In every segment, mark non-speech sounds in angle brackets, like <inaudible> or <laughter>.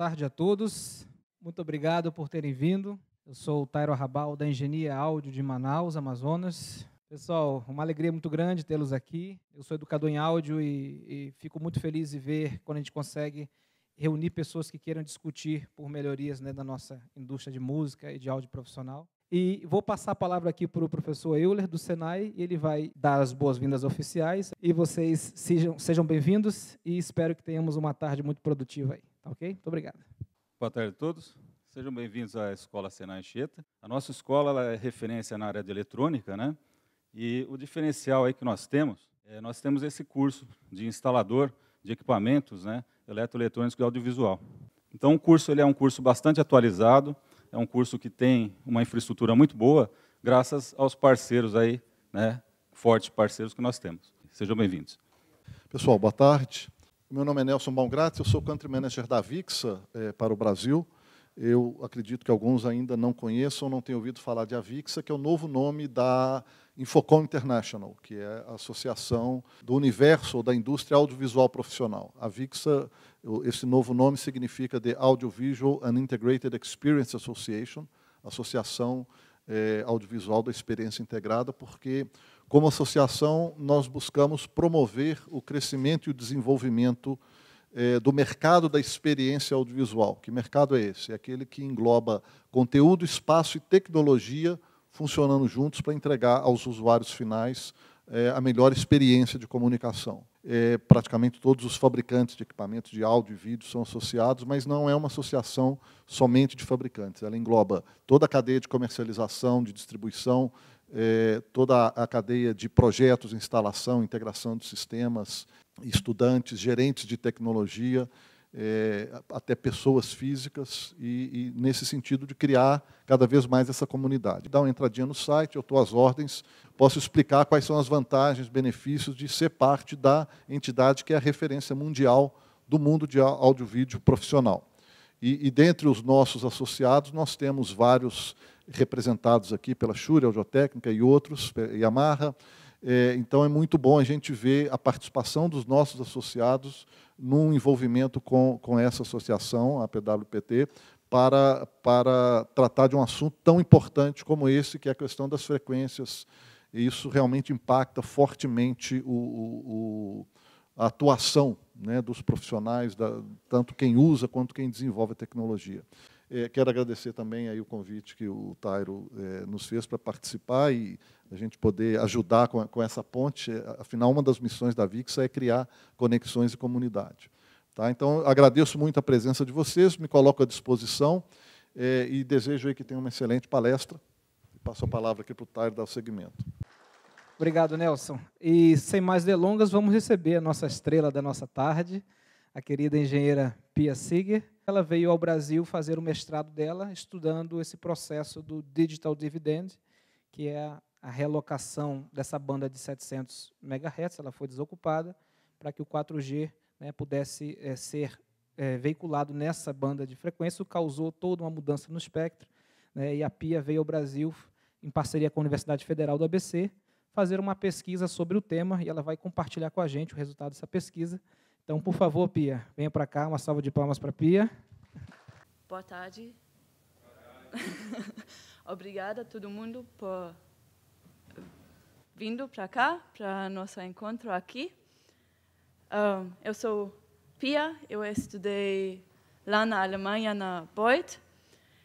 tarde a todos. Muito obrigado por terem vindo. Eu sou o Tairo Arrabal, da Engenharia Áudio de Manaus, Amazonas. Pessoal, uma alegria muito grande tê-los aqui. Eu sou educador em áudio e, e fico muito feliz de ver quando a gente consegue reunir pessoas que queiram discutir por melhorias né, da nossa indústria de música e de áudio profissional. E vou passar a palavra aqui para o professor Euler, do Senai, e ele vai dar as boas-vindas oficiais. E vocês sejam, sejam bem-vindos e espero que tenhamos uma tarde muito produtiva aí. Tá ok? Muito obrigado. Boa tarde a todos. Sejam bem-vindos à Escola Senai Anchieta. A nossa escola é referência na área de eletrônica, né? E o diferencial aí que nós temos, é, nós temos esse curso de instalador de equipamentos, né, eletroeletrônicos e audiovisual. Então, o curso ele é um curso bastante atualizado, é um curso que tem uma infraestrutura muito boa, graças aos parceiros aí, né, fortes parceiros que nós temos. Sejam bem-vindos. Pessoal, boa tarde. Meu nome é Nelson Baumgratz, eu sou Country Manager da Avixa é, para o Brasil. Eu acredito que alguns ainda não conheçam ou não tenham ouvido falar de Avixa, que é o novo nome da Infocom International, que é a associação do universo da indústria audiovisual profissional. Avixa, esse novo nome significa The Audiovisual and Integrated Experience Association, Associação é, Audiovisual da Experiência Integrada, porque como associação, nós buscamos promover o crescimento e o desenvolvimento eh, do mercado da experiência audiovisual. Que mercado é esse? É aquele que engloba conteúdo, espaço e tecnologia funcionando juntos para entregar aos usuários finais eh, a melhor experiência de comunicação. É, praticamente todos os fabricantes de equipamentos de áudio e vídeo são associados, mas não é uma associação somente de fabricantes. Ela engloba toda a cadeia de comercialização, de distribuição, é, toda a cadeia de projetos, instalação, integração de sistemas, estudantes, gerentes de tecnologia, é, até pessoas físicas, e, e, nesse sentido de criar cada vez mais essa comunidade. Dá uma entradinha no site, eu estou às ordens, posso explicar quais são as vantagens, benefícios de ser parte da entidade que é a referência mundial do mundo de áudio-vídeo profissional. E, e, dentre os nossos associados, nós temos vários representados aqui pela Shure Audiotécnica e outros, Yamaha, é, então é muito bom a gente ver a participação dos nossos associados num envolvimento com, com essa associação, a PWPT, para, para tratar de um assunto tão importante como esse, que é a questão das frequências. E isso realmente impacta fortemente o, o, a atuação né, dos profissionais, da, tanto quem usa quanto quem desenvolve a tecnologia. É, quero agradecer também aí o convite que o Tairo é, nos fez para participar e a gente poder ajudar com, com, essa ponte. É, afinal, uma das missões da VIXA é criar conexões e comunidade. Tá? Então, agradeço muito a presença de vocês, me coloco à disposição é, e desejo aí que tenham uma excelente palestra. Passo a palavra aqui para o Tairo dar o segmento. Obrigado, Nelson. E sem mais delongas, vamos receber a nossa estrela da nossa tarde, a querida engenheira Pia Siger ela veio ao Brasil fazer o mestrado dela, estudando esse processo do digital dividend, que é a relocação dessa banda de 700 MHz, ela foi desocupada, para que o 4G né, pudesse é, ser é, veiculado nessa banda de frequência, causou toda uma mudança no espectro, né, e a PIA veio ao Brasil, em parceria com a Universidade Federal do ABC, fazer uma pesquisa sobre o tema, e ela vai compartilhar com a gente o resultado dessa pesquisa, então, por favor, Pia, venha para cá, uma salva de palmas para Pia. Boa tarde. Boa <laughs> tarde. Obrigada a todo mundo por vindo para cá, para nosso encontro aqui. Um, eu sou Pia, eu estudei lá na Alemanha, na Beuth.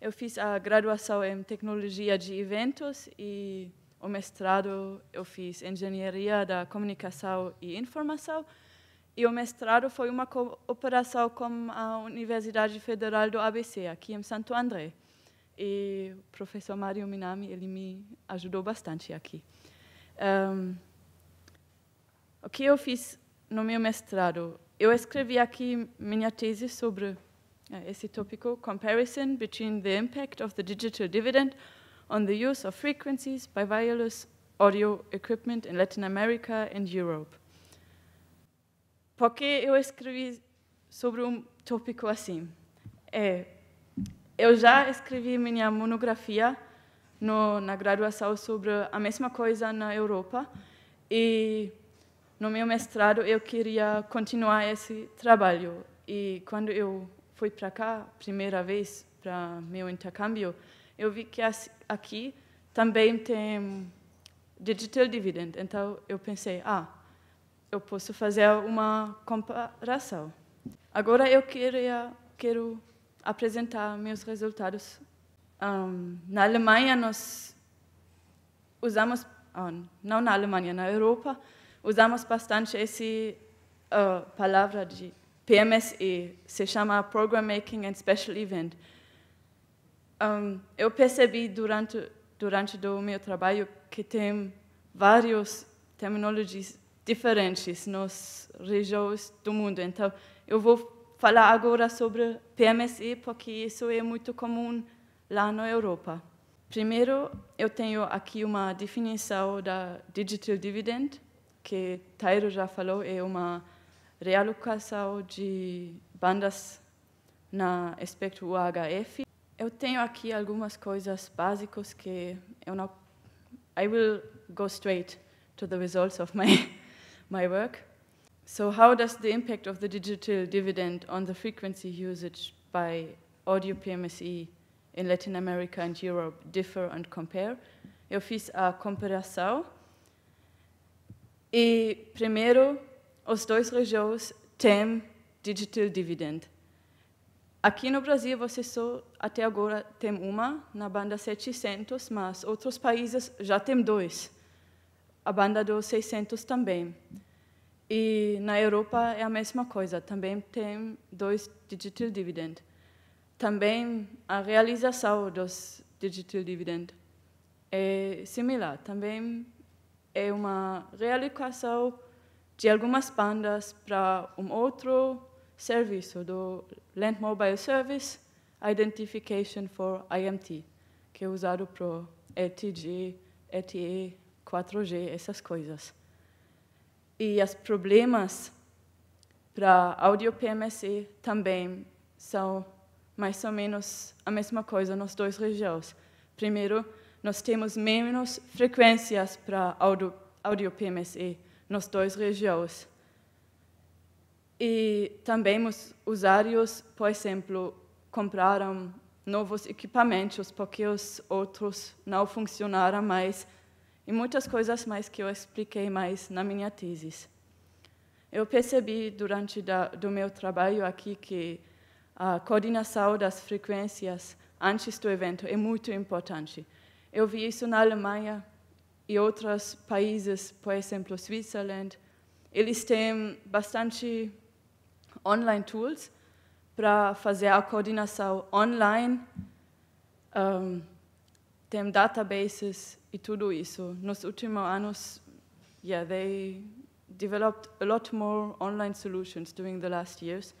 Eu fiz a graduação em tecnologia de eventos e o mestrado eu fiz engenharia da comunicação e informação e o mestrado foi uma cooperação com a Universidade Federal do ABC, aqui em Santo André. E o professor Mário Minami, ele me ajudou bastante aqui. Um, o que eu fiz no meu mestrado? Eu escrevi aqui minha tese sobre eh, esse tópico, Comparison between the impact of the digital dividend on the use of frequencies by wireless audio equipment in Latin America and Europe. Porque eu escrevi sobre um tópico assim. É, eu já escrevi minha monografia no, na graduação sobre a mesma coisa na Europa e no meu mestrado eu queria continuar esse trabalho e quando eu fui para cá primeira vez para meu intercâmbio eu vi que aqui também tem digital dividend então eu pensei ah eu posso fazer uma comparação. Agora eu queria quero apresentar meus resultados. Um, na Alemanha nós usamos, um, ah, não na Alemanha, na Europa usamos bastante essa uh, palavra de PMSE, se chama Program Making and Special Event. Um, eu percebi durante durante o meu trabalho que tem vários terminologias diferentes nas regiões do mundo. Então, eu vou falar agora sobre PMSI, porque isso é muito comum lá na Europa. Primeiro, eu tenho aqui uma definição da digital dividend, que Tairo já falou, é uma realocação de bandas na espectro UHF. Eu tenho aqui algumas coisas básicas que eu não I will go straight to the results of my my work. So how does the impact of the digital dividend on the frequency usage by audio PMSE in Latin America and Europe differ and compare? Eu fiz a comparação e primeiro os dois regiões têm digital dividend. Aqui no Brasil, você só até agora tem uma na banda 700, mas outros países já têm dois a banda dos 600 também. E na Europa é a mesma coisa, também tem dois digital dividend. Também a realização dos digital dividend é similar, também é uma realocação de algumas bandas para um outro serviço do Land Mobile Service Identification for IMT, que é usado para eTG ETA 4G, essas coisas. E os problemas para áudio PMC também são mais ou menos a mesma coisa nas duas regiões. Primeiro, nós temos menos frequências para áudio, áudio PMSE nas duas regiões. E também os usuários, por exemplo, compraram novos equipamentos porque os outros não funcionaram mais e muitas coisas mais que eu expliquei mais na minha tese. Eu percebi durante da, do meu trabalho aqui que a coordenação das frequências antes do evento é muito importante. Eu vi isso na Alemanha e outros países, por exemplo, Switzerland. Eles têm bastante online tools para fazer a coordenação online um, tem databases e tudo isso. Nos últimos anos, yeah, they developed a lot more online solutions during the last years.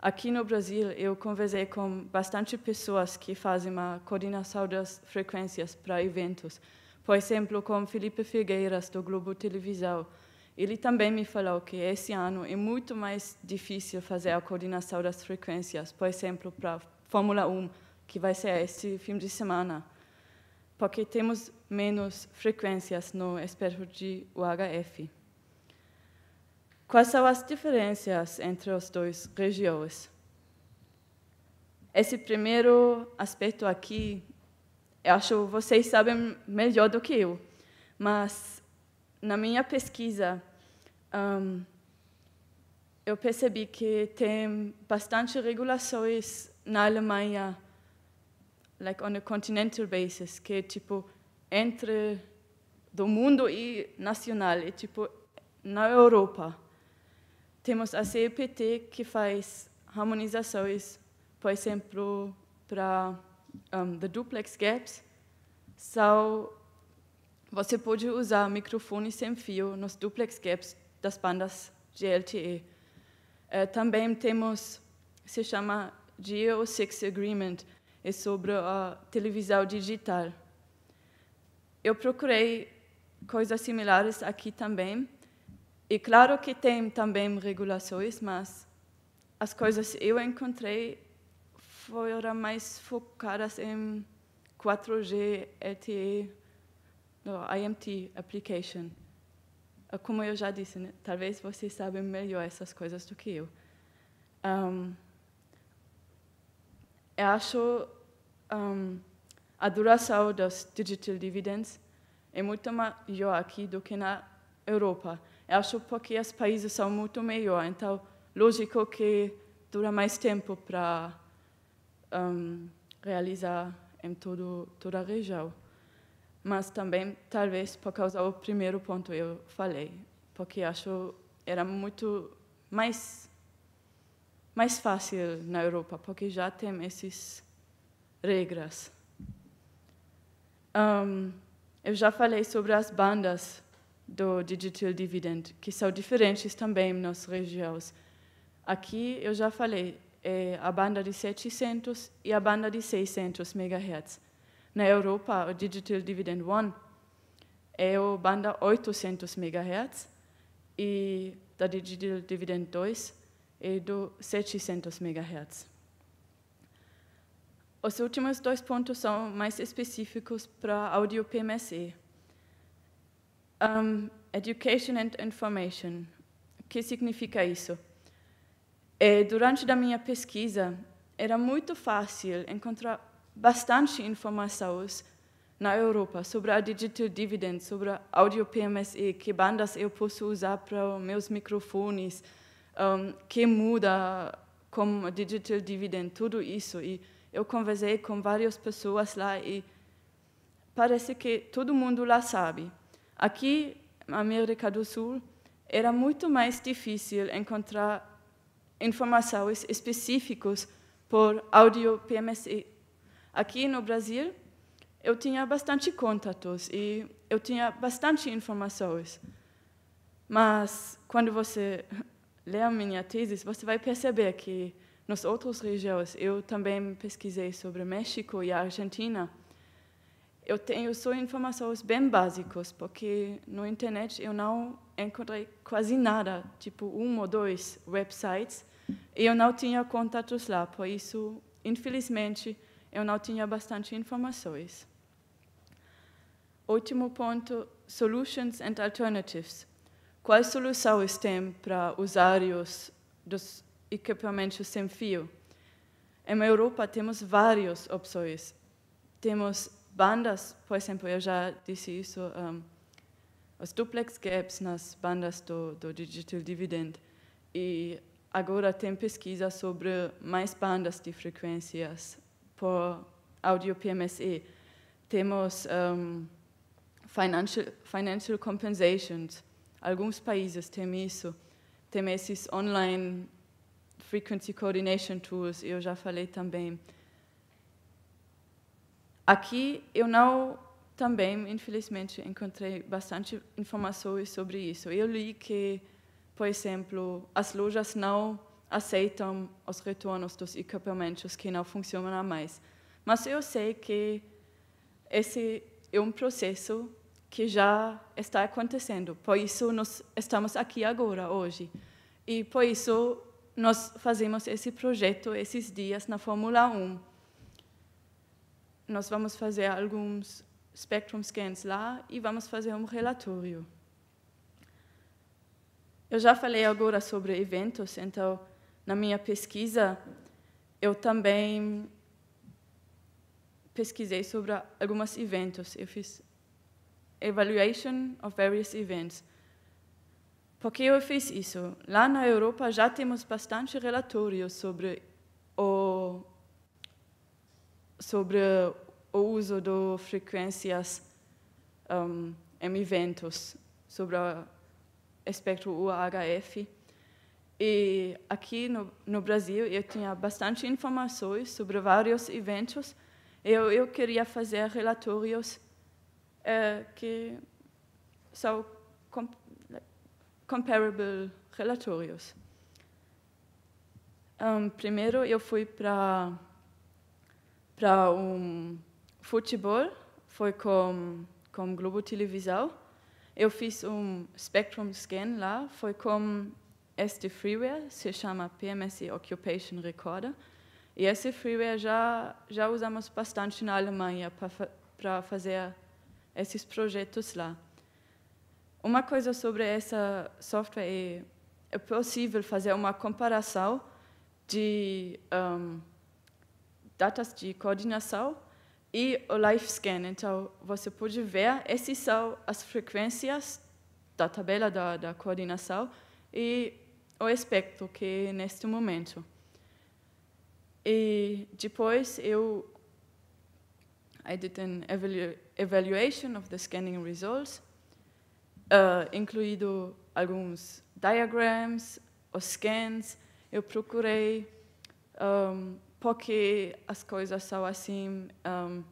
Aqui no Brasil, eu conversei com bastante pessoas que fazem a coordenação das frequências para eventos. Por exemplo, com Felipe Figueiras, do Globo Televisão. Ele também me falou que esse ano é muito mais difícil fazer a coordenação das frequências, por exemplo, para Fórmula 1, que vai ser esse fim de semana porque temos menos frequências no espectro de UHF. Quais são as diferenças entre as duas regiões? Esse primeiro aspecto aqui, eu acho que vocês sabem melhor do que eu, mas na minha pesquisa, um, eu percebi que tem bastante regulações na Alemanha like on a continental basis, que é tipo entre do mundo e nacional, é tipo na Europa. Temos a CEPT que faz harmonizações, por exemplo, para um, the duplex gaps, são você pode usar microfones sem fio nos duplex gaps das bandas GLTE. Uh, eh, também temos se chama Geo 6 Agreement, é sobre a televisão digital. Eu procurei coisas similares aqui também. E claro que tem também regulações, mas as coisas que eu encontrei foram mais focadas em 4G, LTE, no IMT application. É como eu já disse, né? talvez vocês sabem melhor essas coisas do que eu. Um, eu é acho um, a duração dos digital dividends é muito maior aqui do que na Europa. Eu é acho porque os países são muito melhor, então lógico que dura mais tempo para um, realizar em todo, toda a região. Mas também, talvez, por causa do primeiro ponto eu falei, porque acho era muito mais mais fácil na Europa, porque já tem essas regras. Um, eu já falei sobre as bandas do Digital Dividend, que são diferentes também nas regiões. Aqui, eu já falei, é a banda de 700 e a banda de 600 MHz. Na Europa, o Digital Dividend 1 é a banda 800 MHz e da Digital Dividend 2 é do 700 MHz. Os últimos dois pontos são mais específicos para áudio PMSE. Um, education and Information. O que significa isso? E eh, durante a minha pesquisa, era muito fácil encontrar bastante informação na Europa sobre a Digital Dividend, sobre a áudio PMSE, que bandas eu posso usar para os meus microfones, um, que muda com o digital dividend, tudo isso. E eu conversei com várias pessoas lá e parece que todo mundo lá sabe. Aqui, na América do Sul, era muito mais difícil encontrar informações específicas por áudio PMSI. Aqui no Brasil, eu tinha bastante contatos e eu tinha bastante informações. Mas quando você ler minha tese, você vai perceber que nas outras regiões, eu também pesquisei sobre México e Argentina. Eu tenho só informações bem básicas, porque na internet eu não encontrei quase nada, tipo um ou dois websites, e eu não tinha contatos lá, por isso, infelizmente, eu não tinha bastante informações. Último ponto, solutions and alternatives quais soluções tem para usuários dos equipamentos sem fio? Em Europa temos várias opções. Temos bandas, por exemplo, eu já disse isso, um, os duplex gaps nas bandas do, do digital dividend. E agora tem pesquisa sobre mais bandas de frequências por áudio PMSE. Temos um, financial, financial compensations, Alguns países têm isso, têm esses online frequency coordination tools, eu já falei também. Aqui eu não também, infelizmente, encontrei bastante informações sobre isso. Eu li que, por exemplo, as lojas não aceitam os retornos dos equipamentos que não funcionam mais. Mas eu sei que esse é um processo que já está acontecendo. Por isso, nós estamos aqui agora, hoje. E por isso, nós fazemos esse projeto esses dias na Fórmula 1. Nós vamos fazer alguns spectrum scans lá e vamos fazer um relatório. Eu já falei agora sobre eventos, então, na minha pesquisa, eu também pesquisei sobre alguns eventos. Eu fiz evaluation of various events. Por que eu fiz isso? Lá na Europa já temos bastante relatórios sobre o sobre o uso de frequências um, em eventos, sobre o espectro UHF. E aqui no, no, Brasil eu tinha bastante informações sobre vários eventos. Eu, eu queria fazer relatórios uh, que são comparáveis comparable relatórios. Um, primeiro, eu fui para para um futebol, foi com com Globo Televisão. Eu fiz um Spectrum Scan lá, foi com este freeware, se chama PMSI Occupation Recorder. E esse freeware já já usamos bastante na Alemanha para para fazer esses projetos lá. Uma coisa sobre essa software é é possível fazer uma comparação de um, datas de coordenação e o LifeScan. scan. Então, você pode ver, essas são as frequências da tabela da, da coordenação e o espectro que é neste momento. E depois eu I did an evalu evaluation of the scanning results, uh, incluído alguns diagrams, os scans. Eu procurei um, porque as coisas são assim. Um,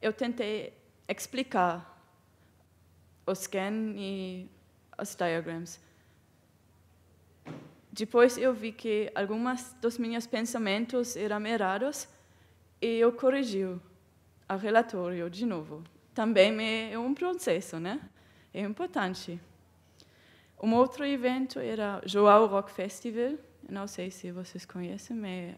eu tentei explicar o scan e os diagrams. Depois eu vi que algumas dos meus pensamentos eram errados e eu corrigi a relatório de novo. Também é um processo, né? É importante. Um outro evento era João Rock Festival. Não sei se vocês conhecem, mas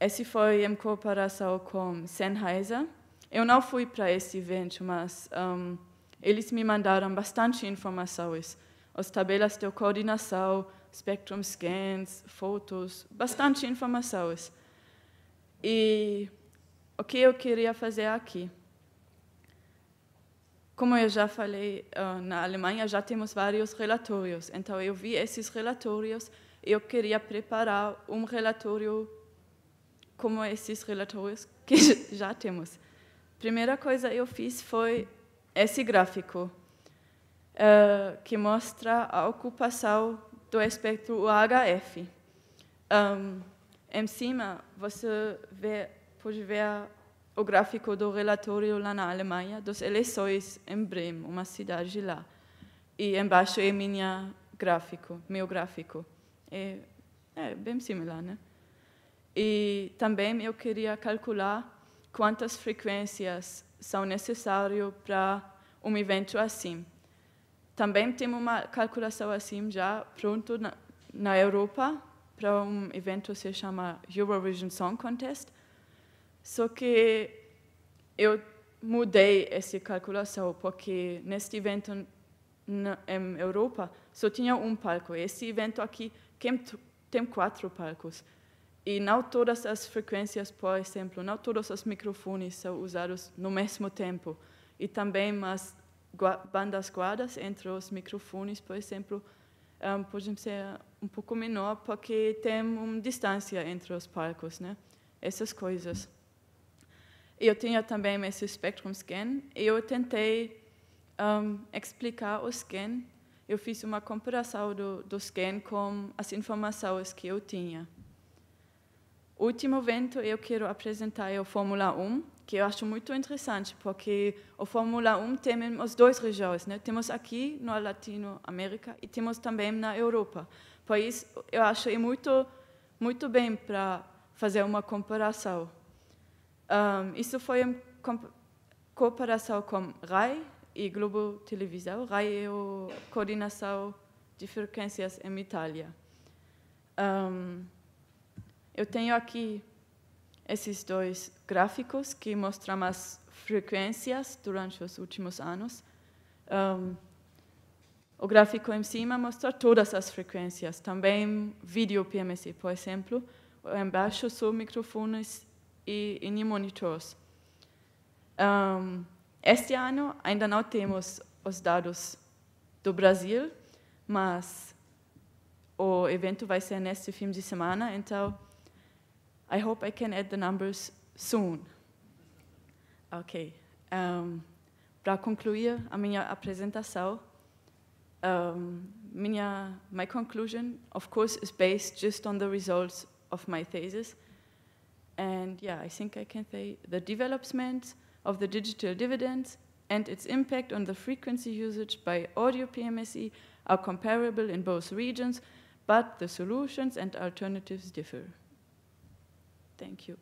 esse foi em cooperação com Sennheiser. Eu não fui para esse evento, mas um, eles me mandaram bastante informações. As tabelas de coordenação, spectrum scans, fotos, bastante informações. E o que eu queria fazer aqui. Como eu já falei, ah, na Alemanha já temos vários relatórios, então eu vi esses relatórios e eu queria preparar um relatório como esses relatórios <laughs> que já temos. Primeira coisa que eu fiz foi esse gráfico, ah, que mostra a ocupação do espectro UHF. em cima, você vê pode ver o gráfico do relatório lá na Alemanha, das eleições em Bremen, uma cidade lá. E embaixo é minha gráfico, meu gráfico. É, é bem similar, né? E também eu queria calcular quantas frequências são necessárias para um evento assim. Também tem uma calculação assim já pronto na, na Europa para um evento que se chama Eurovision Song Contest, só que eu mudei essa calculação, porque neste evento na, em Europa só tinha um palco. Esse evento aqui tem, tem quatro palcos. E não todas as frequências, por exemplo, não todos os microfones são usados no mesmo tempo. E também as bandas guardas entre os microfones, por exemplo, um, podem ser um pouco menor porque tem uma distância entre os palcos, né? Essas coisas. Eu tinha também esse Spectrum Scan e eu tentei um, explicar o scan. Eu fiz uma comparação do, do scan com as informações que eu tinha. O último evento eu quero apresentar é o Fórmula 1, que eu acho muito interessante, porque o Fórmula 1 temos duas regiões, né? temos aqui na Latinoamérica e temos também na Europa. Por isso, eu acho é muito, muito bem para fazer uma comparação. Um, ehm, isso foi em cooperação com RAI e Globo Televisão. RAI é a coordenação de frequências em Itália. Um, ehm, eu tenho aqui esses dois gráficos que mostram as frequências durante os últimos anos. Um, ehm, o gráfico em cima mostra todas as frequências, também vídeo PMC, por exemplo. Embaixo são microfones e imunomonitores. Um, ehm, este ano ainda não temos os dados do Brasil, mas o evento vai ser neste fim de semana, então I hope I can add the numbers soon. Ok. Um, ehm, Para concluir a minha apresentação, um, ehm, minha my conclusion, of course, is based just on the results of my thesis. And yeah, I think I can say the development of the digital dividend and its impact on the frequency usage by audio PMSE are comparable in both regions, but the solutions and alternatives differ. Thank you.